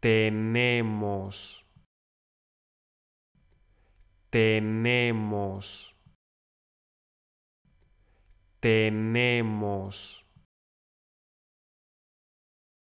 tenemos, tenemos, tenemos.